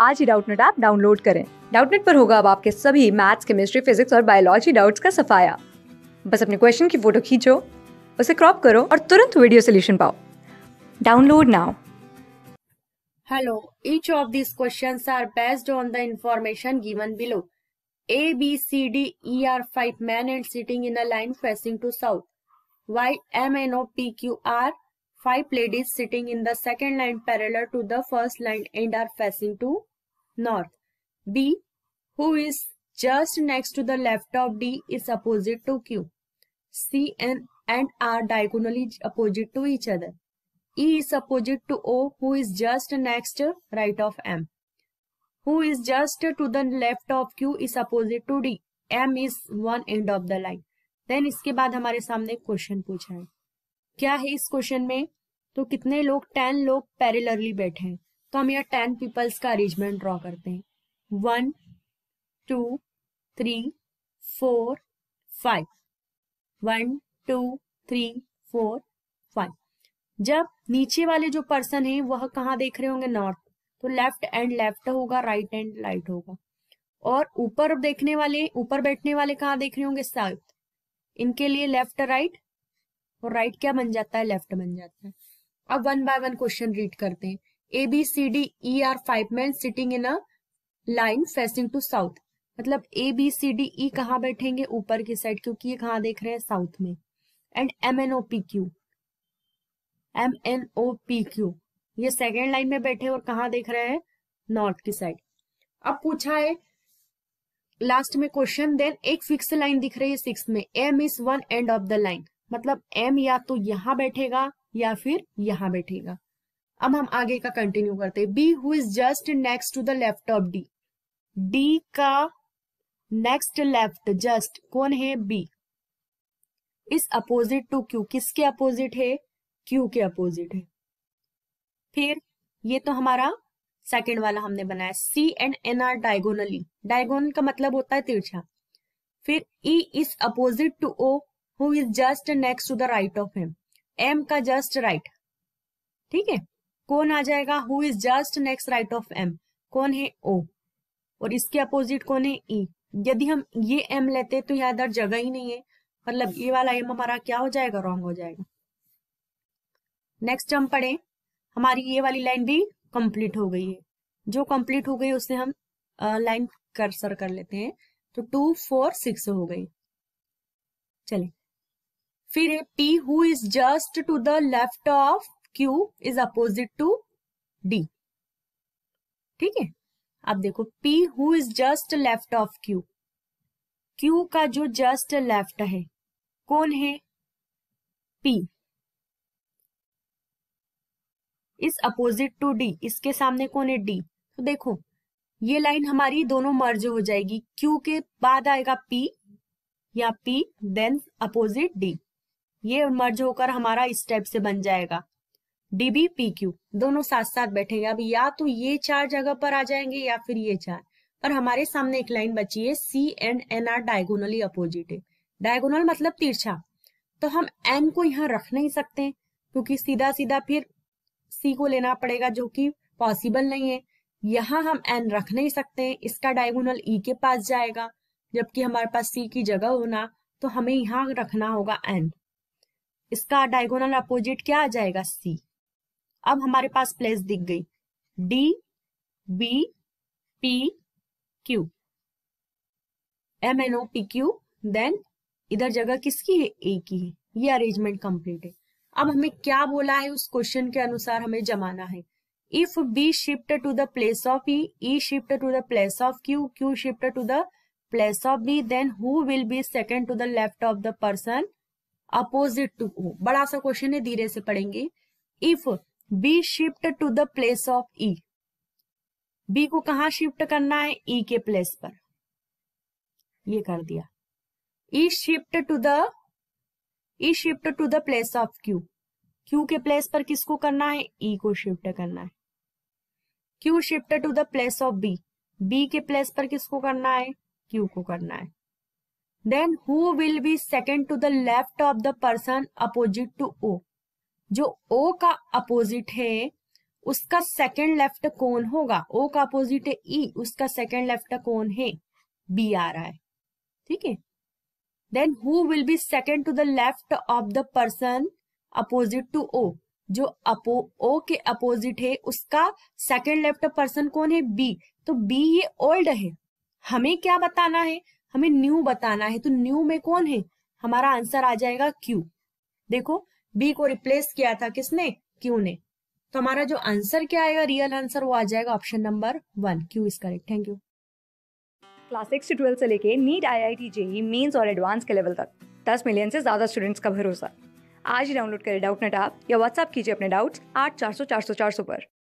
आज ही Doubtnut app download करें डाउटनेट पर होगा अब आपके सभी मैथ्स केमिस्ट्री फिजिक्स और बायोलॉजी डाउट्स का सफाया बस अपने क्वेश्चन की फोटो खींचो उसे क्रॉप करो और तुरंत वीडियो सोल्यूशन पाओ download now hello each of this question are based on the information given below A B C D E are five man and sitting in a line facing to south Y M N O P Q are five ladies sitting in the second line parallel to the first line and are facing to north. B, who is just next to the left of D is opposite to Q. C and, and are diagonally opposite to each other. E is opposite to O, who is just next right of M. Who is just to the left of Q is opposite to D. M is one end of the line. Then इसके बाद हमारे सामने question पूछा है क्या है इस question में तो कितने लोग टेन लोग पैरेलरली बैठे हैं तो हम यहाँ टेन पीपल्स का अरेंजमेंट ड्रॉ करते हैं one two three four five one two three four five जब नीचे वाले जो पर्सन है वह कहाँ देख रहे होंगे नॉर्थ तो लेफ्ट एंड लेफ्ट होगा राइट एंड राइट होगा और ऊपर देखने वाले ऊपर बैठने वाले कहाँ देख रहे होंगे साउथ इनके लिए लेफ्ट राइट और राइट क्या बन जाता है लेफ्ट बन जाता है अब one by one question read करते हैं A B C D E are five man sitting in a line facing to south मतलब ए बी सी डी ई कहाँ बैठेंगे ऊपर की साइड क्योंकि ये कहाँ देख रहे हैं साउथ में and M N O P Q M N O P Q ये सेकेंड लाइन में बैठे और कहाँ देख रहे हैं नॉर्थ की साइड अब पूछा है लास्ट में क्वेश्चन देन एक फिक्स लाइन दिख रही है सिक्स में M is one end of the line मतलब एम या तो यहां बैठेगा या फिर यहां बैठेगा अब हम आगे का कंटिन्यू करते हैं B who is just next to the left of D D का नेक्स्ट लेफ्ट जस्ट कौन है B is opposite to Q किसके अपोजिट है क्यू के अपोजिट है फिर ये तो हमारा सेकेंड वाला हमने बनाया C and N are diagonally diagonal का मतलब होता है तिरछा फिर E is opposite to O who is just next to the right of him M का जस्ट राइट ठीक है कौन आ जाएगा who is just next right of M कौन है ओ और इसके अपोजिट कौन है ई e. यदि हम ये एम लेते तो यहाँ इधर जगह ही नहीं है मतलब ये वाला एम हमारा क्या हो जाएगा रॉन्ग हो जाएगा नेक्स्ट हम पढ़े हमारी ये वाली लाइन भी कंप्लीट हो गई है जो कंप्लीट हो गई उसे हम लाइन कर्सर कर लेते हैं तो टू फोर सिक्स हो गई चले फिर है P who is just to the left of Q is opposite to D ठीक है अब देखो P who is just left of Q Q का जो जस्ट लेफ्ट है कौन है P इस अपोजिट टू D इसके सामने कौन है D तो देखो ये लाइन हमारी दोनों मर्ज हो जाएगी Q के बाद आएगा P या P देन अपोजिट D ये मर्ज होकर हमारा इस टाइप से बन जाएगा डीबी पी क्यू दोनों साथ साथ बैठेंगे अब या तो ये चार जगह पर आ जाएंगे या फिर ये चार और हमारे सामने एक लाइन बची है C and N are diagonally opposite है डायगोनल मतलब तिरछा तो हम एन को यहाँ रख नहीं सकते क्योंकि सीधा सीधा फिर सी को लेना पड़ेगा जो कि पॉसिबल नहीं है यहाँ हम एन रख नहीं सकते इसका डायगोनल ई e के पास जाएगा जबकि हमारे पास सी की जगह होना तो हमें यहाँ रखना होगा एन इसका डायगोनल अपोजिट क्या आ जाएगा सी अब हमारे पास प्लेस दिख गई D B P Q M N O P Q then इधर जगह किसकी है ए की है ये अरेंजमेंट कंप्लीट है अब हमें क्या बोला है उस क्वेश्चन के अनुसार हमें जमाना है if B shift to the place of E E shift to the place of Q Q shift to the place of B then who will be second to the left of the person opposite to बड़ा सा question है धीरे से पढ़ेंगे if B shift to the place of E B को कहा shift करना है ई e के प्लेस पर ये कर दिया E shift to the E shift to the place of Q Q के प्लेस पर किसको करना है ई e को शिफ्ट करना है Q shift to the place of B B के प्लेस पर किसको करना है क्यू को करना है then who will be second to the left of the person opposite to O जो ओ का अपोजिट है उसका सेकंड लेफ्ट कौन होगा ओ का अपोजिट है ई e, उसका सेकंड लेफ्ट कौन है बी आ रहा है ठीक है then who will be second to the left of the person opposite to O जो अपो ओ के अपोजिट है उसका सेकंड लेफ्ट पर्सन कौन है बी तो बी ये ओल्ड है हमें क्या बताना है हमें न्यू बताना है तो न्यू में कौन है हमारा आंसर आ जाएगा क्यू देखो बी को रिप्लेस किया था किसने क्यू ने तो हमारा जो आंसर क्या आएगा रियल आंसर वो आ जाएगा option number one Q is correct thank you class six से ट्वेल्थ से लेके NEET I I T JEE mains और एडवांस के लेवल तक दस मिलियन से ज्यादा स्टूडेंट्स का भरोसा आज ही डाउनलोड करें डाउट नेट आप या व्हाट्सअप कीजिए अपने डाउट्स आठ चार सौ चार सौ चार सौ पर